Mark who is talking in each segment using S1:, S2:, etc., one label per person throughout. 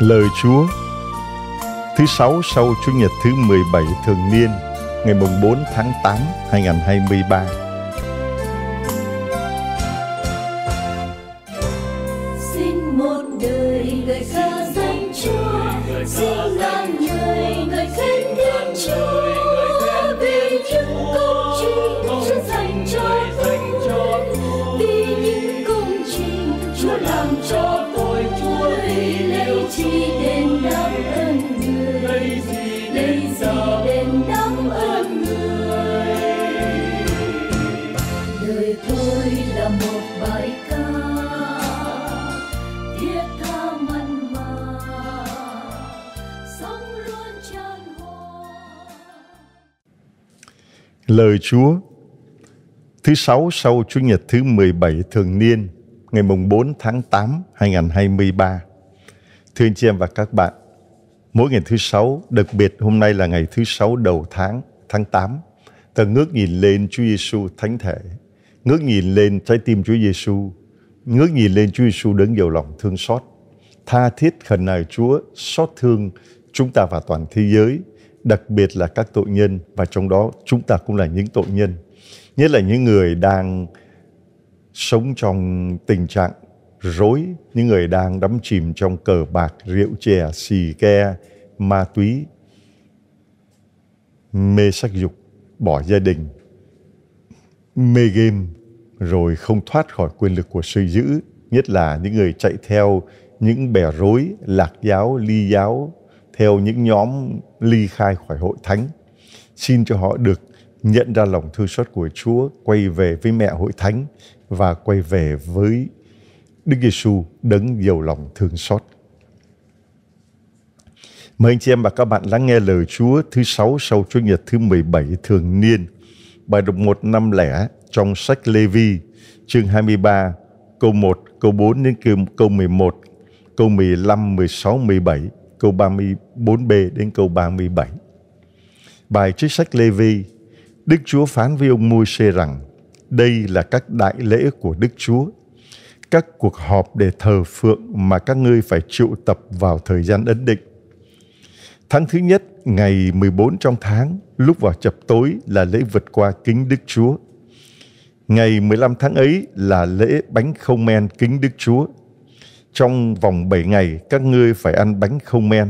S1: Lời Chúa Thứ sáu sau Chủ nhật thứ 17 thường niên Ngày mùng 4 tháng 8 2023 Lời Chúa Thứ sáu sau Chủ nhật thứ 17 thường niên ngày mùng 4 tháng 8 2023 Thưa anh chị em và các bạn Mỗi ngày thứ sáu, đặc biệt hôm nay là ngày thứ sáu đầu tháng, tháng 8 Ta ngước nhìn lên Chúa Giêsu Thánh Thể Ngước nhìn lên trái tim Chúa Giêsu Ngước nhìn lên Chúa Giêsu Đứng nhiều lòng thương xót Tha thiết khẩn nài Chúa xót thương chúng ta và toàn thế giới đặc biệt là các tội nhân và trong đó chúng ta cũng là những tội nhân nhất là những người đang sống trong tình trạng rối những người đang đắm chìm trong cờ bạc rượu chè xì ke ma túy mê sắc dục bỏ gia đình mê game rồi không thoát khỏi quyền lực của sự dữ nhất là những người chạy theo những bè rối lạc giáo ly giáo theo những nhóm ly khai khỏi hội thánh. Xin cho họ được nhận ra lòng thương xót của Chúa, quay về với mẹ hội thánh và quay về với Đức Giêsu đấng giàu lòng thương xót. Mời anh chị em và các bạn lắng nghe lời Chúa thứ sáu sau Chúa Nhật thứ 17 thường niên, bài đọc một năm lẻ trong sách Lê Vi, chương 23, câu 1, câu 4 đến câu 11, câu 15, 16, 17 câu 34b đến câu 37. Bài trích sách Lê Vi, Đức Chúa phán với ông Môi-se rằng, đây là các đại lễ của Đức Chúa, các cuộc họp để thờ phượng mà các ngươi phải triệu tập vào thời gian ấn định. Tháng thứ nhất, ngày 14 trong tháng, lúc vào chập tối là lễ vượt qua kính Đức Chúa. Ngày 15 tháng ấy là lễ bánh không men kính Đức Chúa – trong vòng 7 ngày, các ngươi phải ăn bánh không men.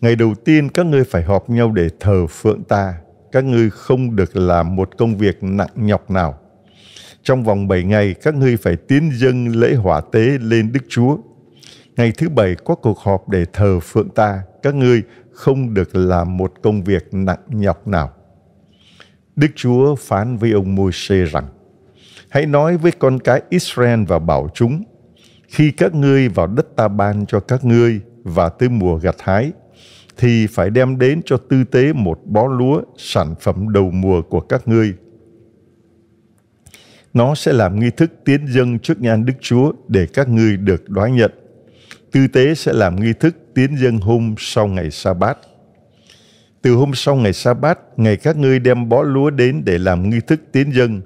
S1: Ngày đầu tiên, các ngươi phải họp nhau để thờ phượng ta. Các ngươi không được làm một công việc nặng nhọc nào. Trong vòng 7 ngày, các ngươi phải tiến dâng lễ hỏa tế lên Đức Chúa. Ngày thứ bảy có cuộc họp để thờ phượng ta. Các ngươi không được làm một công việc nặng nhọc nào. Đức Chúa phán với ông môi rằng, Hãy nói với con cái Israel và bảo chúng, khi các ngươi vào đất ta ban cho các ngươi và tới mùa gặt hái thì phải đem đến cho tư tế một bó lúa sản phẩm đầu mùa của các ngươi nó sẽ làm nghi thức tiến dân trước nhan đức chúa để các ngươi được đoán nhận tư tế sẽ làm nghi thức tiến dân hôm sau ngày sa bát từ hôm sau ngày sa bát ngày các ngươi đem bó lúa đến để làm nghi thức tiến dân,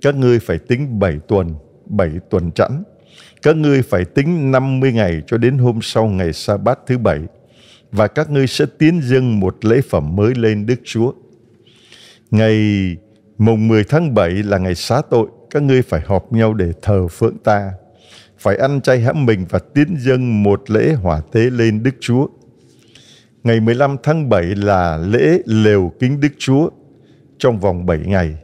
S1: các ngươi phải tính bảy tuần bảy tuần chẵn các ngươi phải tính 50 ngày cho đến hôm sau ngày sa bát thứ bảy và các ngươi sẽ tiến dâng một lễ phẩm mới lên Đức Chúa. Ngày mùng 10 tháng 7 là ngày xá tội, các ngươi phải họp nhau để thờ phượng ta, phải ăn chay hãm mình và tiến dâng một lễ hỏa tế lên Đức Chúa. Ngày 15 tháng 7 là lễ lều kính Đức Chúa trong vòng 7 ngày.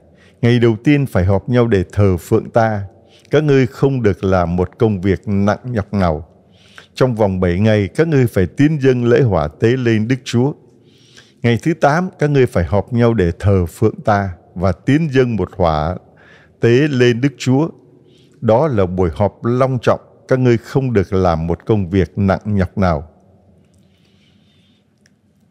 S1: Ngày đầu tiên phải họp nhau để thờ phượng ta, các ngươi không được làm một công việc nặng nhọc nào. Trong vòng 7 ngày, các ngươi phải tiến dân lễ hỏa tế lên Đức Chúa. Ngày thứ 8, các ngươi phải họp nhau để thờ phượng ta và tiến dân một hỏa tế lên Đức Chúa. Đó là buổi họp long trọng, các ngươi không được làm một công việc nặng nhọc nào.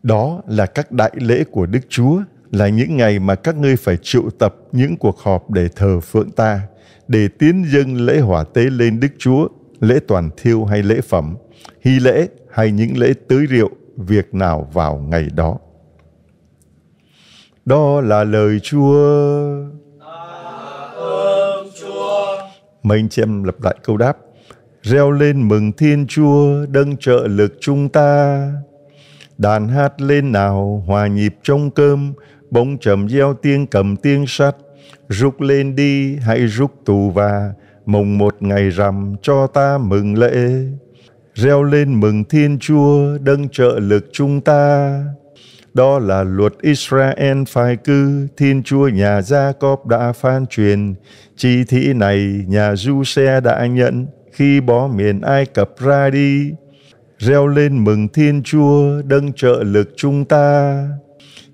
S1: Đó là các đại lễ của Đức Chúa, là những ngày mà các ngươi phải triệu tập những cuộc họp để thờ phượng ta để tiến dâng lễ hỏa tế lên Đức Chúa, lễ toàn thiêu hay lễ phẩm, hy lễ hay những lễ tưới rượu, việc nào vào ngày đó. Đó là lời Chúa. Chúa. Mấy anh chị em lặp lại câu đáp. Reo lên mừng Thiên Chúa, đấng trợ lực chúng ta. Đàn hát lên nào, hòa nhịp trong cơm, bóng trầm gieo tiếng cầm tiếng sắt rục lên đi hãy rút tù và mùng một ngày rằm cho ta mừng lễ reo lên mừng thiên chúa đấng trợ lực chúng ta đó là luật Israel phải cư thiên chúa nhà gia cóp đã phan truyền Chi thị này nhà du xe đã nhận khi bó miền ai cập ra đi reo lên mừng thiên chúa đấng trợ lực chúng ta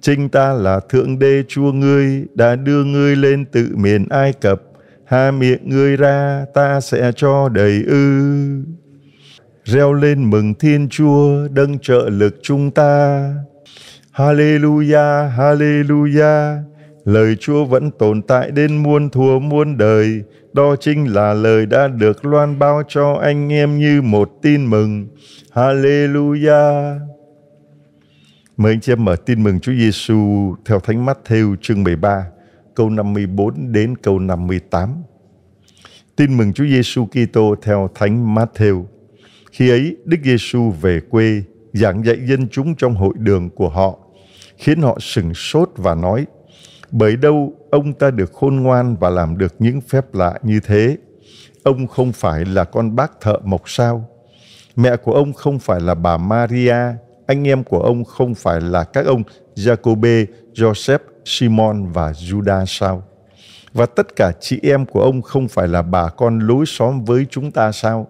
S1: Chính ta là Thượng Đế Chúa ngươi đã đưa ngươi lên tự miền Ai Cập. Hà miệng ngươi ra, ta sẽ cho đầy ư. Reo lên mừng Thiên Chúa, đấng trợ lực chúng ta. Hallelujah, Hallelujah. Lời Chúa vẫn tồn tại đến muôn thua muôn đời. Đó chính là lời đã được loan báo cho anh em như một tin mừng. Hallelujah. Mời anh chị em mở tin mừng Chúa Giêsu theo Thánh Matthew chương 13, câu 54 đến câu 58. Tin mừng Chúa Giêsu Kitô theo Thánh Matthew. Khi ấy, Đức Giêsu về quê, giảng dạy dân chúng trong hội đường của họ, khiến họ sừng sốt và nói: Bởi đâu ông ta được khôn ngoan và làm được những phép lạ như thế? Ông không phải là con bác thợ mộc sao? Mẹ của ông không phải là bà Maria anh em của ông không phải là các ông Jacobe, Joseph, Simon và Judah sao? Và tất cả chị em của ông không phải là bà con lối xóm với chúng ta sao?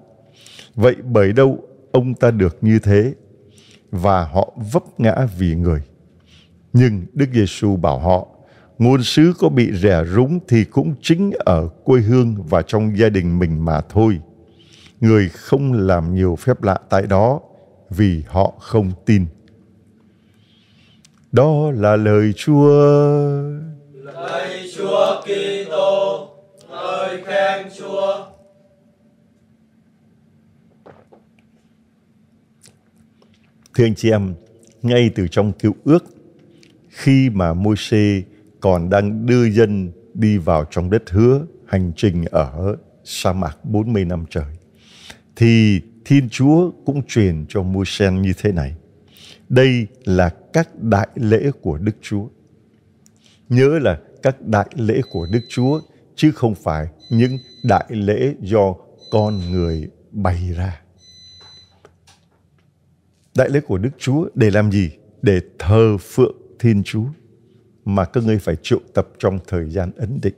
S1: Vậy bởi đâu ông ta được như thế? Và họ vấp ngã vì người. Nhưng Đức Giêsu bảo họ, ngôn sứ có bị rẻ rúng thì cũng chính ở quê hương và trong gia đình mình mà thôi. Người không làm nhiều phép lạ tại đó vì họ không tin. Đó là lời Chúa.
S2: Lời Chúa Kitô, lời khen Chúa.
S1: Thưa anh chị em, ngay từ trong cựu ước, khi mà Môi-se còn đang đưa dân đi vào trong đất hứa, hành trình ở sa mạc 40 năm trời, thì Thiên Chúa cũng truyền cho Môi-sen như thế này. Đây là các đại lễ của Đức Chúa. Nhớ là các đại lễ của Đức Chúa chứ không phải những đại lễ do con người bày ra. Đại lễ của Đức Chúa để làm gì? Để thờ phượng Thiên Chúa mà các ngươi phải triệu tập trong thời gian ấn định.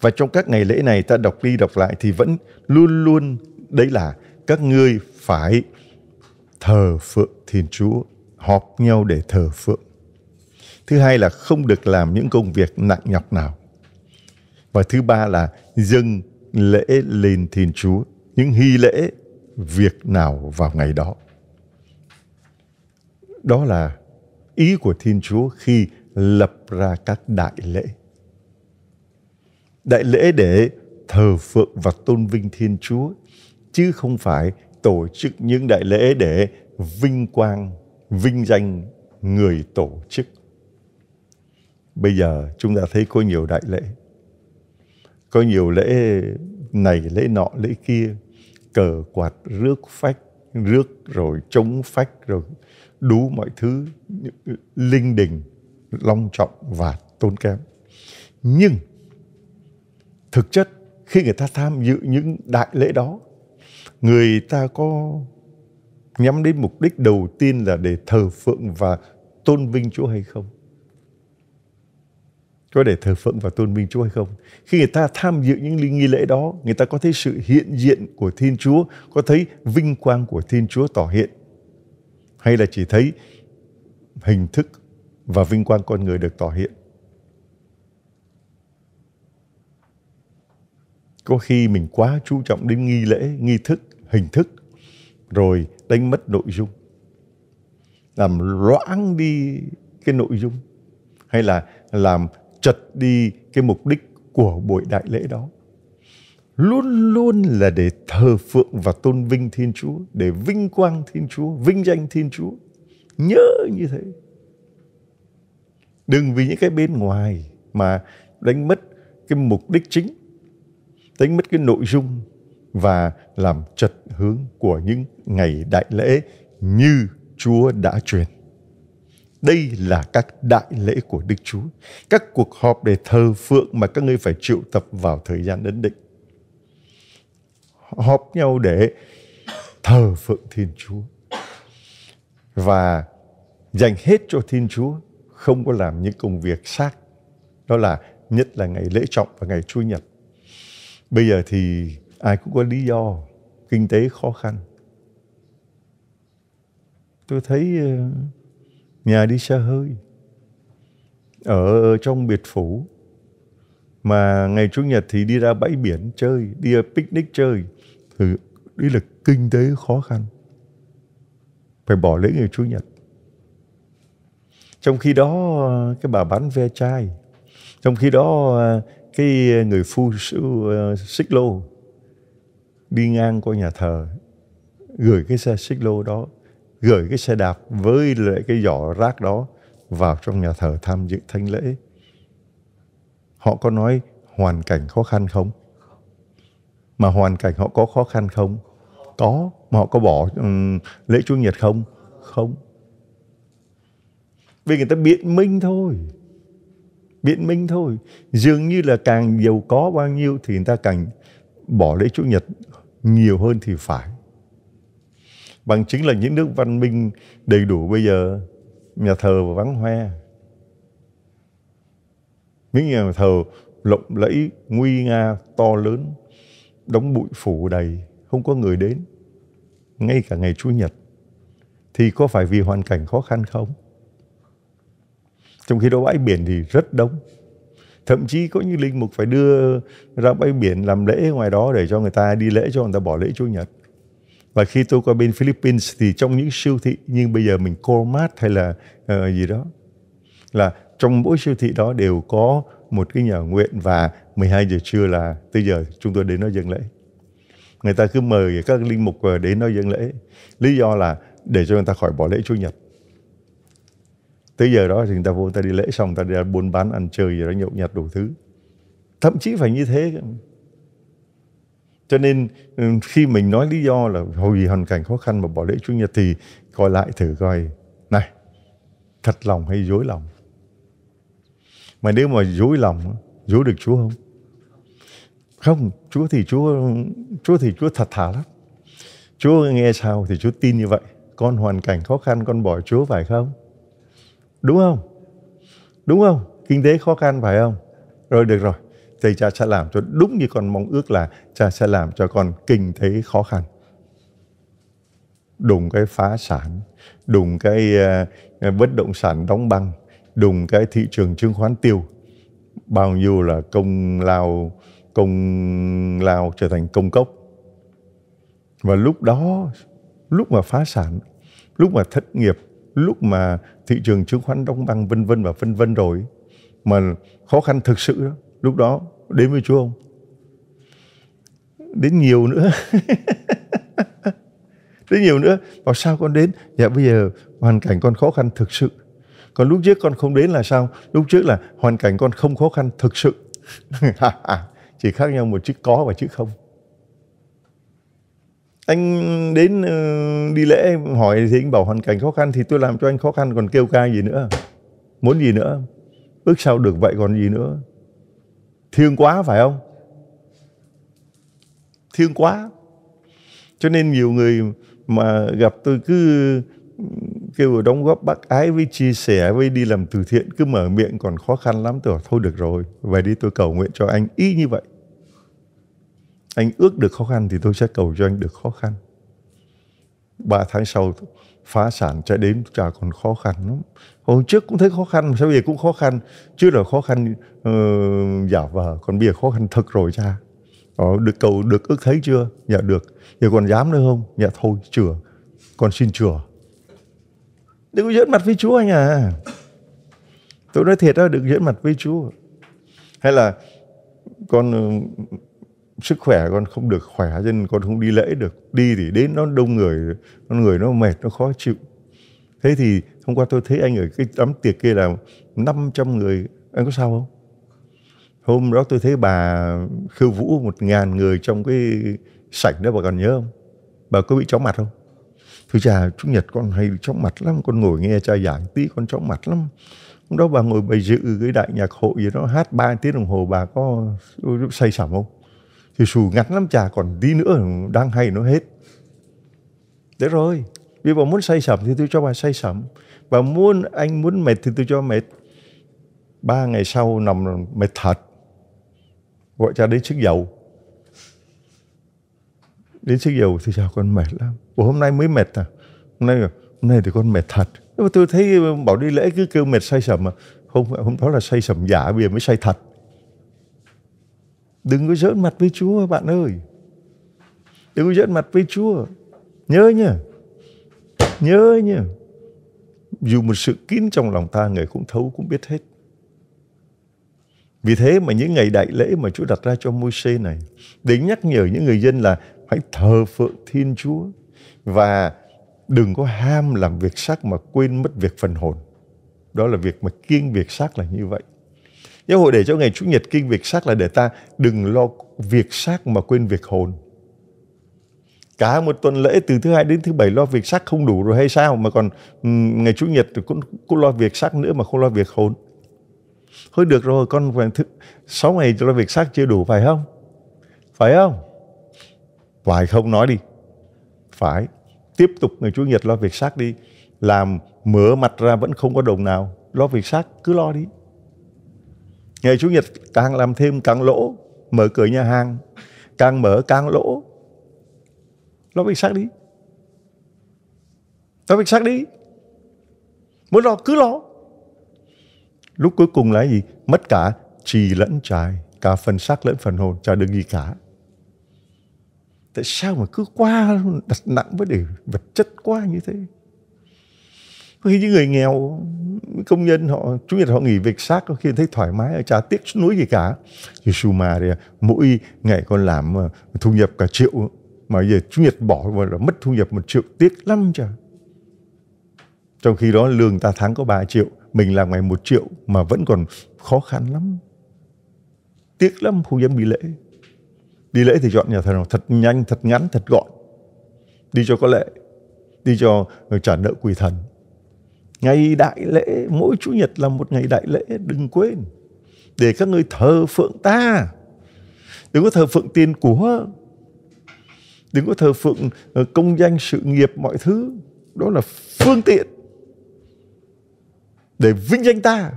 S1: Và trong các ngày lễ này ta đọc đi đọc lại thì vẫn luôn luôn đấy là các ngươi phải thờ phượng Thiên Chúa, họp nhau để thờ phượng. Thứ hai là không được làm những công việc nặng nhọc nào. Và thứ ba là dâng lễ lên Thiên Chúa, những hy lễ việc nào vào ngày đó. Đó là ý của Thiên Chúa khi lập ra các đại lễ. Đại lễ để thờ phượng và tôn vinh Thiên Chúa chứ không phải tổ chức những đại lễ để vinh quang, vinh danh người tổ chức. Bây giờ chúng ta thấy có nhiều đại lễ. Có nhiều lễ này, lễ nọ, lễ kia. Cờ quạt, rước phách, rước rồi chống phách, rồi đủ mọi thứ linh đình, long trọng và tôn kém. Nhưng thực chất khi người ta tham dự những đại lễ đó người ta có nhắm đến mục đích đầu tiên là để thờ phượng và tôn vinh Chúa hay không? Có để thờ phượng và tôn vinh Chúa hay không? Khi người ta tham dự những nghi lễ đó, người ta có thấy sự hiện diện của Thiên Chúa, có thấy vinh quang của Thiên Chúa tỏ hiện. Hay là chỉ thấy hình thức và vinh quang con người được tỏ hiện. Có khi mình quá chú trọng đến nghi lễ, nghi thức hình thức rồi đánh mất nội dung làm loãng đi cái nội dung hay là làm chật đi cái mục đích của buổi đại lễ đó luôn luôn là để thờ phượng và tôn vinh Thiên Chúa, để vinh quang Thiên Chúa, vinh danh Thiên Chúa. Nhớ như thế. Đừng vì những cái bên ngoài mà đánh mất cái mục đích chính, đánh mất cái nội dung và làm trật hướng của những ngày đại lễ như Chúa đã truyền. Đây là các đại lễ của Đức Chúa, các cuộc họp để thờ phượng mà các ngươi phải triệu tập vào thời gian ấn định. Họp nhau để thờ phượng Thiên Chúa và dành hết cho Thiên Chúa, không có làm những công việc xác. Đó là nhất là ngày lễ trọng và ngày Chúa Nhật. Bây giờ thì ai cũng có lý do kinh tế khó khăn tôi thấy ờ, nhà đi xa hơi ở ờ, trong biệt phủ mà ngày chủ nhật thì đi ra bãi biển chơi đi ờ, picnic chơi thì đi là kinh tế khó khăn phải bỏ lễ ngày chủ nhật trong khi đó cái bà bán ve chai trong khi đó cái người phu xích lô đi ngang qua nhà thờ gửi cái xe xích lô đó gửi cái xe đạp với lại cái giỏ rác đó vào trong nhà thờ tham dự thánh lễ họ có nói hoàn cảnh khó khăn không mà hoàn cảnh họ có khó khăn không có mà họ có bỏ um, lễ chúa nhật không không vì người ta biện minh thôi biện minh thôi dường như là càng giàu có bao nhiêu thì người ta càng bỏ lễ chủ nhật nhiều hơn thì phải. Bằng chứng là những nước văn minh đầy đủ bây giờ nhà thờ và vắng hoe. Những nhà thờ lộng lẫy, nguy nga, to lớn, đóng bụi phủ đầy, không có người đến. Ngay cả ngày Chủ nhật thì có phải vì hoàn cảnh khó khăn không? Trong khi đó bãi biển thì rất đông thậm chí có những linh mục phải đưa ra bãi biển làm lễ ngoài đó để cho người ta đi lễ cho người ta bỏ lễ chủ nhật và khi tôi qua bên Philippines thì trong những siêu thị như bây giờ mình Comat hay là uh, gì đó là trong mỗi siêu thị đó đều có một cái nhà nguyện và 12 giờ trưa là tới giờ chúng tôi đến nói dâng lễ. Người ta cứ mời các linh mục đến nói dâng lễ. Lý do là để cho người ta khỏi bỏ lễ Chủ nhật tới giờ đó thì người ta vô người ta đi lễ xong người ta đi buôn bán ăn chơi rồi đó nhậu nhạt đủ thứ thậm chí phải như thế cho nên ừ, khi mình nói lý do là hồi vì hoàn cảnh khó khăn mà bỏ lễ chủ nhật thì coi lại thử coi này thật lòng hay dối lòng mà nếu mà dối lòng dối được chúa không không chúa thì chúa chúa thì chúa thật thà lắm chúa nghe sao thì chúa tin như vậy con hoàn cảnh khó khăn con bỏ chúa phải không Đúng không? Đúng không? Kinh tế khó khăn phải không? Rồi được rồi. Thầy cha sẽ làm cho đúng như con mong ước là cha sẽ làm cho con kinh tế khó khăn. Đùng cái phá sản, đùng cái uh, bất động sản đóng băng, đùng cái thị trường chứng khoán tiêu. Bao nhiêu là công lao, công lao trở thành công cốc. Và lúc đó, lúc mà phá sản, lúc mà thất nghiệp, lúc mà thị trường chứng khoán đóng băng vân vân và vân vân rồi mà khó khăn thực sự đó lúc đó đến với Chúa không đến nhiều nữa đến nhiều nữa và sao con đến dạ bây giờ hoàn cảnh con khó khăn thực sự còn lúc trước con không đến là sao lúc trước là hoàn cảnh con không khó khăn thực sự chỉ khác nhau một chữ có và chữ không anh đến ờ, đi lễ hỏi thì anh bảo hoàn cảnh khó khăn thì tôi làm cho anh khó khăn còn kêu ca gì nữa muốn gì nữa ước sao được vậy còn gì nữa thiêng quá phải không thiêng quá cho nên nhiều người mà gặp tôi cứ kêu đóng góp bác ái với chia sẻ với đi làm từ thiện cứ mở miệng còn khó khăn lắm tôi bảo thôi được rồi về đi tôi cầu nguyện cho anh y như vậy anh ước được khó khăn thì tôi sẽ cầu cho anh được khó khăn ba tháng sau phá sản chạy đến chả còn khó khăn lắm hôm trước cũng thấy khó khăn mà sao bây giờ cũng khó khăn chưa là khó khăn uh, giả vờ còn bây giờ khó khăn thật rồi cha đó, ờ, được cầu được ước thấy chưa dạ được giờ còn dám nữa không dạ thôi chừa con xin chừa đừng có giỡn mặt với chúa anh à tôi nói thiệt đó đừng giỡn mặt với chúa hay là con ờ, sức khỏe con không được khỏe cho nên con không đi lễ được đi thì đến nó đông người con người nó mệt nó khó chịu thế thì hôm qua tôi thấy anh ở cái đám tiệc kia là 500 người anh có sao không hôm đó tôi thấy bà khiêu vũ một ngàn người trong cái sảnh đó bà còn nhớ không bà có bị chóng mặt không thưa cha chủ nhật con hay chóng mặt lắm con ngồi nghe cha giảng tí con chóng mặt lắm hôm đó bà ngồi bày dự cái đại nhạc hội gì đó hát ba tiếng đồng hồ bà có say sẩm không thì sù ngắn lắm chả còn tí nữa đang hay nó hết thế rồi vì bà muốn say sẩm thì tôi cho bà say sẩm bà muốn anh muốn mệt thì tôi cho mệt ba ngày sau nằm mệt thật gọi cha đến sức dầu đến sức dầu thì sao con mệt lắm Ủa hôm nay mới mệt à hôm nay hôm nay thì con mệt thật nhưng mà tôi thấy bảo đi lễ cứ kêu mệt say sẩm mà không hôm đó là say sẩm giả bây giờ mới say thật Đừng có giỡn mặt với Chúa bạn ơi. Đừng có giỡn mặt với Chúa. Nhớ nhá. Nhớ nhá. Dù một sự kín trong lòng ta, người cũng thấu, cũng biết hết. Vì thế mà những ngày đại lễ mà Chúa đặt ra cho môi xê này, để nhắc nhở những người dân là hãy thờ phượng Thiên Chúa và đừng có ham làm việc xác mà quên mất việc phần hồn. Đó là việc mà kiêng việc xác là như vậy. Giáo hội để cho ngày Chủ nhật kinh việc xác là để ta đừng lo việc xác mà quên việc hồn. Cả một tuần lễ từ thứ hai đến thứ bảy lo việc xác không đủ rồi hay sao mà còn ừ, ngày Chủ nhật cũng, cũng lo việc xác nữa mà không lo việc hồn. Thôi được rồi, con phải thứ, 6 ngày lo việc xác chưa đủ phải không? Phải không? Phải không nói đi. Phải. Tiếp tục ngày Chủ nhật lo việc xác đi. Làm mở mặt ra vẫn không có đồng nào. Lo việc xác cứ lo đi ngày chủ nhật càng làm thêm càng lỗ mở cửa nhà hàng càng mở càng lỗ nó bị xác đi nó bị xác đi muốn lo cứ lo lúc cuối cùng là gì mất cả trì lẫn trài cả phần xác lẫn phần hồn chả được gì cả tại sao mà cứ qua đặt nặng với đề vật chất quá như thế có khi những người nghèo công nhân họ chủ nhật họ nghỉ việc xác có khi thấy thoải mái chả tiếc núi gì cả thì Suma thì mỗi ngày con làm ờ, thu nhập cả triệu mà giờ chủ nhật bỏ và mất thu nhập một triệu tiếc lắm chả trong khi đó lương ta tháng có 3 triệu mình làm ngày một triệu mà vẫn còn khó khăn lắm tiếc lắm không dám đi lễ đi lễ thì chọn nhà thờ nào thật nhanh thật ngắn thật gọn đi cho có lệ đi cho ờ, trả nợ quỷ thần Ngày đại lễ, mỗi Chủ nhật là một ngày đại lễ, đừng quên. Để các người thờ phượng ta. Đừng có thờ phượng tiền của. Đừng có thờ phượng ờ, công danh, sự nghiệp, mọi thứ. Đó là phương tiện để vinh danh ta.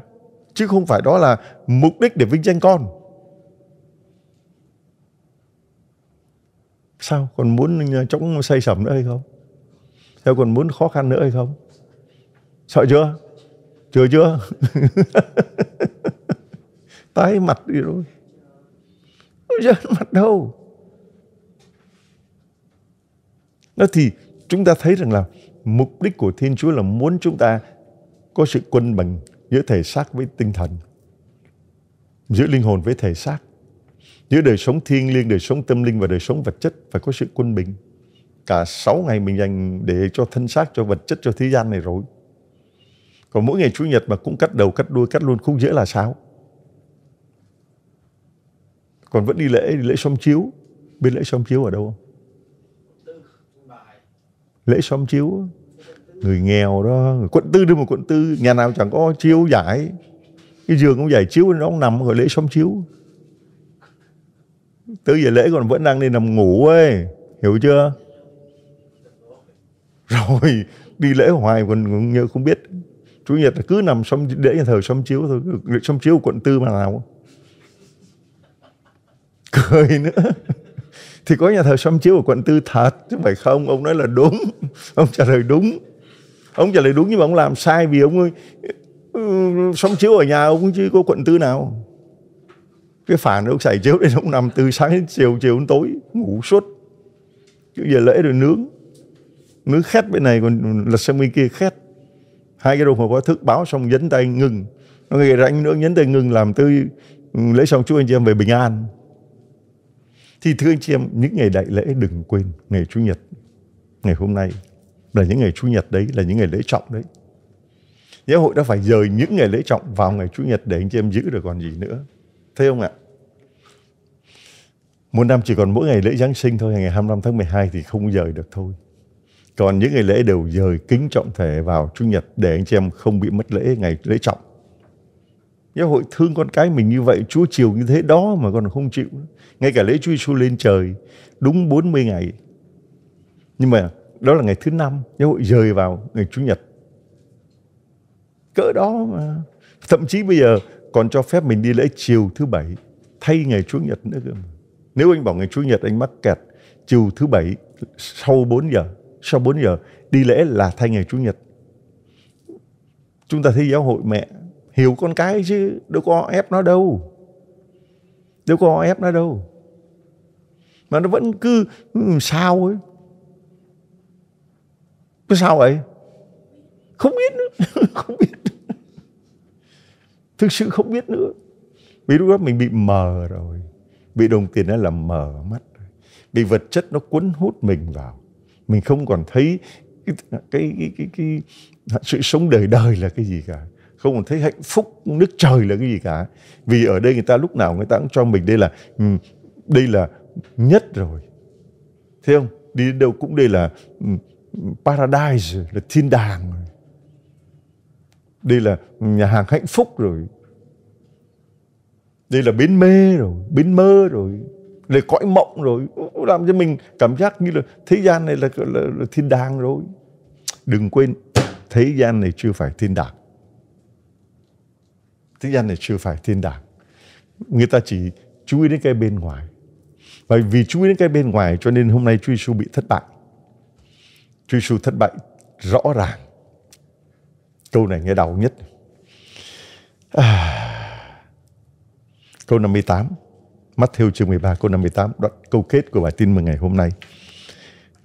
S1: Chứ không phải đó là mục đích để vinh danh con. Sao? Còn muốn trong ờ, xây sẩm nữa hay không? Theo còn muốn khó khăn nữa hay không? Sợ chưa? Chưa chưa? Tái mặt đi rồi. Không giỡn mặt đâu. Đó thì chúng ta thấy rằng là mục đích của Thiên Chúa là muốn chúng ta có sự quân bằng giữa thể xác với tinh thần, giữa linh hồn với thể xác, giữa đời sống thiêng liêng, đời sống tâm linh và đời sống vật chất phải có sự quân bình. Cả 6 ngày mình dành để cho thân xác, cho vật chất, cho thế gian này rồi. Còn mỗi ngày Chủ nhật mà cũng cắt đầu, cắt đuôi, cắt luôn không dễ là sao? Còn vẫn đi lễ, đi lễ xóm chiếu. bên lễ xóm chiếu ở đâu Lễ xóm chiếu. Người nghèo đó, người quận tư đưa một quận tư, nhà nào chẳng có chiếu giải. Cái giường cũng giải chiếu, nó cũng nằm gọi lễ xóm chiếu. Tới giờ lễ còn vẫn đang đi nằm ngủ ấy. Hiểu chưa? Rồi, đi lễ hoài còn nhớ không biết chủ nhật là cứ nằm xong để nhà thờ xong chiếu thôi xong chiếu quận tư mà nào cười nữa thì có nhà thờ xong chiếu ở quận tư thật chứ phải không ông nói là đúng ông trả lời đúng ông trả lời đúng nhưng mà ông làm sai vì ông ơi xong ừ, chiếu ở nhà ông chứ có quận tư nào cái phản ông xảy chiếu đến ông nằm từ sáng đến chiều chiều đến tối ngủ suốt chứ giờ lễ rồi nướng nướng khét bên này còn lật sang bên kia khét hai cái đồng hồ báo thức báo xong dấn tay ngừng nó gây rãnh nữa nhấn tay ngừng làm tư ừ, lễ xong chúc anh chị em về bình an thì thưa anh chị em những ngày đại lễ đừng quên ngày chủ nhật ngày hôm nay là những ngày chủ nhật đấy là những ngày lễ trọng đấy giáo hội đã phải dời những ngày lễ trọng vào ngày chủ nhật để anh chị em giữ được còn gì nữa thấy không ạ một năm chỉ còn mỗi ngày lễ Giáng sinh thôi ngày 25 tháng 12 thì không dời được thôi còn những ngày lễ đều dời kính trọng thể vào Chủ nhật để anh chị em không bị mất lễ ngày lễ trọng. Giáo hội thương con cái mình như vậy, Chúa chiều như thế đó mà còn không chịu. Ngay cả lễ Chúa Giêsu lên trời đúng 40 ngày. Nhưng mà đó là ngày thứ năm, giáo hội dời vào ngày Chủ nhật. Cỡ đó mà. Thậm chí bây giờ còn cho phép mình đi lễ chiều thứ bảy thay ngày Chủ nhật nữa cơ. Nếu anh bảo ngày Chủ nhật anh mắc kẹt chiều thứ bảy sau 4 giờ sau 4 giờ đi lễ là thay ngày chủ nhật chúng ta thấy giáo hội mẹ hiểu con cái chứ đâu có ép nó đâu đâu có ép nó đâu mà nó vẫn cứ ừ, sao ấy cứ sao ấy, không biết nữa không biết thực sự không biết nữa vì lúc đó mình bị mờ rồi bị đồng tiền nó làm mờ mắt bị vật chất nó cuốn hút mình vào mình không còn thấy cái cái cái, cái, cái sự sống đời đời là cái gì cả không còn thấy hạnh phúc nước trời là cái gì cả vì ở đây người ta lúc nào người ta cũng cho mình đây là đây là nhất rồi thấy không đi đến đâu cũng đây là paradise là thiên đàng rồi đây là nhà hàng hạnh phúc rồi đây là bến mê rồi bến mơ rồi rồi cõi mộng rồi làm cho mình cảm giác như là thế gian này là, là, là thiên đàng rồi đừng quên thế gian này chưa phải thiên đàng thế gian này chưa phải thiên đàng người ta chỉ chú ý đến cái bên ngoài và vì chú ý đến cái bên ngoài cho nên hôm nay Truy Giêsu bị thất bại Truy Giêsu thất bại rõ ràng câu này nghe đau nhất à, câu 58 mươi Matthew chương 13 câu 58 đoạn câu kết của bài tin mừng ngày hôm nay.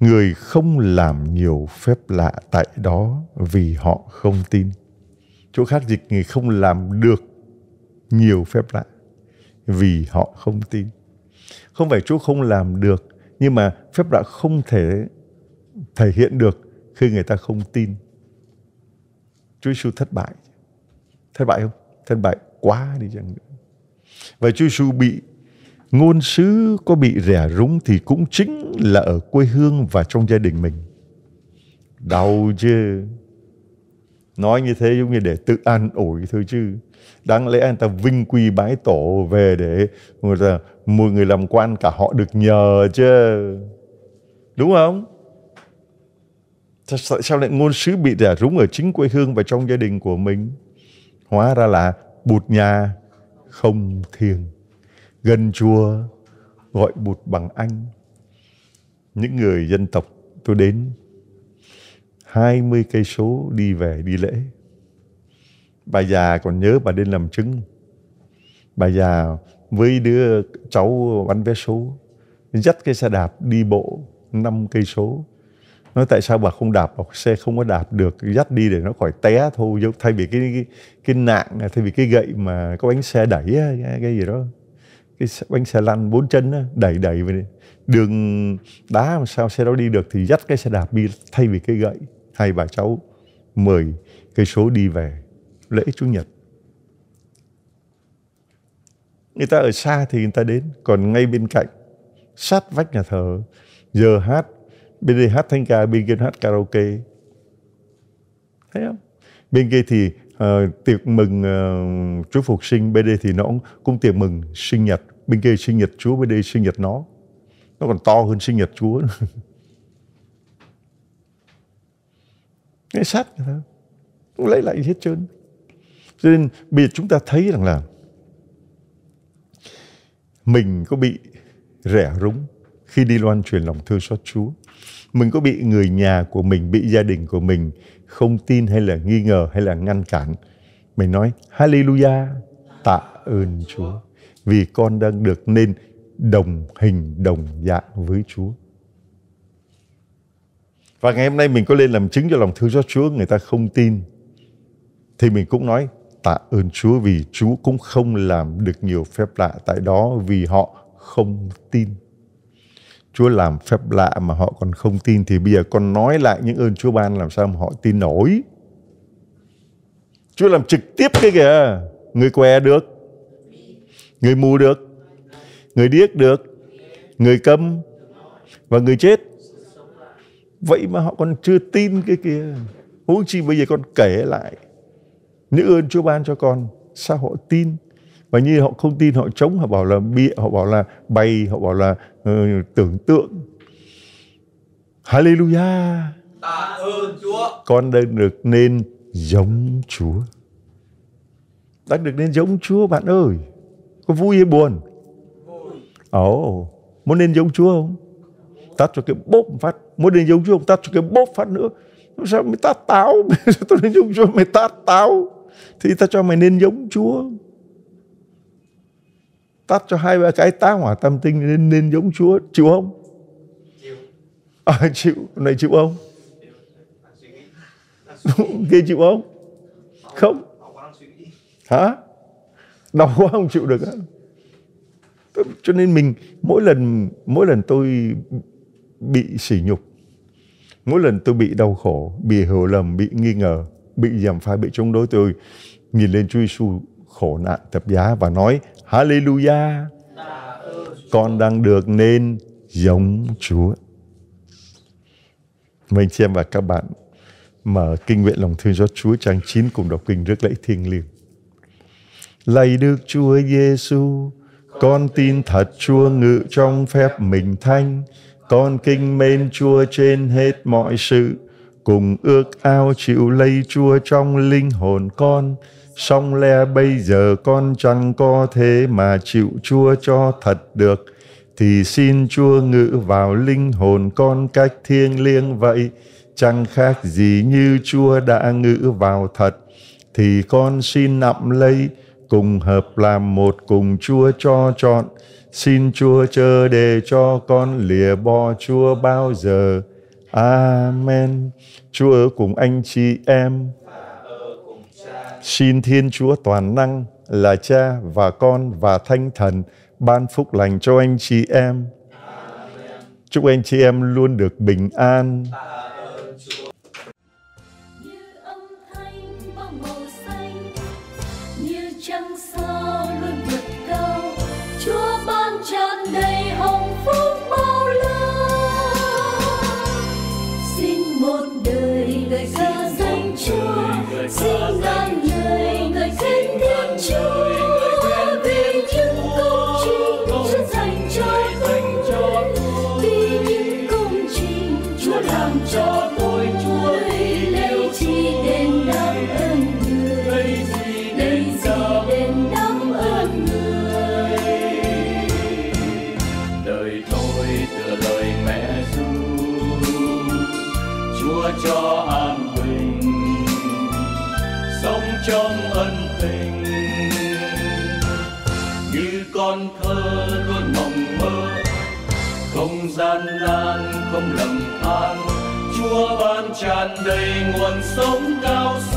S1: Người không làm nhiều phép lạ tại đó vì họ không tin. Chỗ khác dịch người không làm được nhiều phép lạ vì họ không tin. Không phải chúa không làm được nhưng mà phép lạ không thể thể hiện được khi người ta không tin. Chúa Giêsu thất bại. Thất bại không? Thất bại quá đi chăng nữa. Và Chúa Giêsu bị ngôn sứ có bị rẻ rúng thì cũng chính là ở quê hương và trong gia đình mình đau chứ nói như thế giống như để tự an ủi thôi chứ đáng lẽ anh ta vinh quy bái tổ về để người ta mọi người làm quan cả họ được nhờ chứ đúng không tại sao lại ngôn sứ bị rẻ rúng ở chính quê hương và trong gia đình của mình hóa ra là bụt nhà không thiêng gần chùa gọi bụt bằng anh những người dân tộc tôi đến 20 cây số đi về đi lễ bà già còn nhớ bà đến làm chứng bà già với đứa cháu bán vé số dắt cái xe đạp đi bộ 5 cây số nói tại sao bà không đạp bà xe không có đạp được dắt đi để nó khỏi té thôi thay vì cái cái, cái nạn thay vì cái gậy mà có bánh xe đẩy cái, cái gì đó cái bánh xe lăn bốn chân đó, đẩy đẩy về đường đá mà sao xe đó đi được thì dắt cái xe đạp đi thay vì cái gậy hai bà cháu mời cây số đi về lễ chủ nhật người ta ở xa thì người ta đến còn ngay bên cạnh sát vách nhà thờ giờ hát bên đây hát thanh ca bên kia hát karaoke thấy không bên kia thì uh, tiệc mừng uh, Chúa Phục sinh bên đây thì nó cũng, tiệc mừng sinh nhật bên kia sinh nhật Chúa bên đây sinh nhật nó nó còn to hơn sinh nhật Chúa cái sát người ta lấy lại hết trơn cho nên bây giờ chúng ta thấy rằng là mình có bị rẻ rúng khi đi loan truyền lòng thương xót Chúa mình có bị người nhà của mình bị gia đình của mình không tin hay là nghi ngờ hay là ngăn cản mình nói hallelujah tạ ơn chúa vì con đang được nên đồng hình đồng dạng với chúa và ngày hôm nay mình có lên làm chứng cho lòng thương xót chúa người ta không tin thì mình cũng nói tạ ơn chúa vì chúa cũng không làm được nhiều phép lạ tại đó vì họ không tin Chúa làm phép lạ mà họ còn không tin thì bây giờ con nói lại những ơn Chúa ban làm sao mà họ tin nổi. Chúa làm trực tiếp cái kìa. Người què được. Người mù được. Người điếc được. Người câm. Và người chết. Vậy mà họ còn chưa tin cái kia. Huống chi bây giờ con kể lại. Những ơn Chúa ban cho con. Sao họ tin? và như họ không tin họ chống họ bảo là bịa họ bảo là bày họ bảo là uh, tưởng tượng Hallelujah tạ ơn Chúa con đã được nên giống Chúa đã được nên giống Chúa bạn ơi có vui hay buồn ồ oh, muốn nên giống Chúa không tắt cho cái bốp phát muốn nên giống Chúa không tắt cho cái bốp phát nữa sao mày tát táo tôi nên giống Chúa mày tát táo thì ta cho mày nên giống Chúa tắt cho hai ba cái tá hỏa tam tinh nên nên giống Chúa chịu không? Chịu. À, chịu này chịu không? kia chịu không? Không. Hả? Đau quá không chịu được. Hả? Cho nên mình mỗi lần mỗi lần tôi bị sỉ nhục, mỗi lần tôi bị đau khổ, bị hiểu lầm, bị nghi ngờ, bị giảm phai bị chống đối tôi nhìn lên Chúa Giêsu khổ nạn thập giá và nói Hallelujah con đang được nên giống Chúa mình xem và các bạn mở kinh nguyện lòng thương cho Chúa trang 9 cùng đọc kinh rước lễ thiêng liêng lạy Đức Chúa Giêsu con tin thật Chúa ngự trong phép mình thanh con kinh mến Chúa trên hết mọi sự cùng ước ao chịu lấy Chúa trong linh hồn con song le bây giờ con chẳng có thế mà chịu chúa cho thật được thì xin chúa ngự vào linh hồn con cách thiêng liêng vậy chẳng khác gì như chúa đã ngự vào thật thì con xin nặng lấy cùng hợp làm một cùng chúa cho chọn xin chúa chờ để cho con lìa bỏ chúa bao giờ amen chúa cùng anh chị em Xin Thiên Chúa Toàn Năng là Cha và Con và Thánh Thần ban phúc lành cho anh chị em. Chúc anh chị em luôn được bình an.
S2: children. đầy nguồn sống cao sang